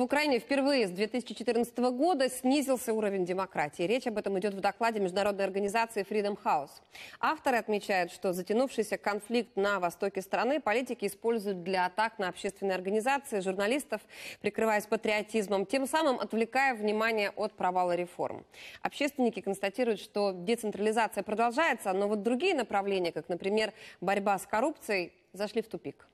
В Украине впервые с 2014 года снизился уровень демократии. Речь об этом идет в докладе международной организации Freedom House. Авторы отмечают, что затянувшийся конфликт на востоке страны политики используют для атак на общественные организации, журналистов, прикрываясь патриотизмом, тем самым отвлекая внимание от провала реформ. Общественники констатируют, что децентрализация продолжается, но вот другие направления, как, например, борьба с коррупцией, зашли в тупик.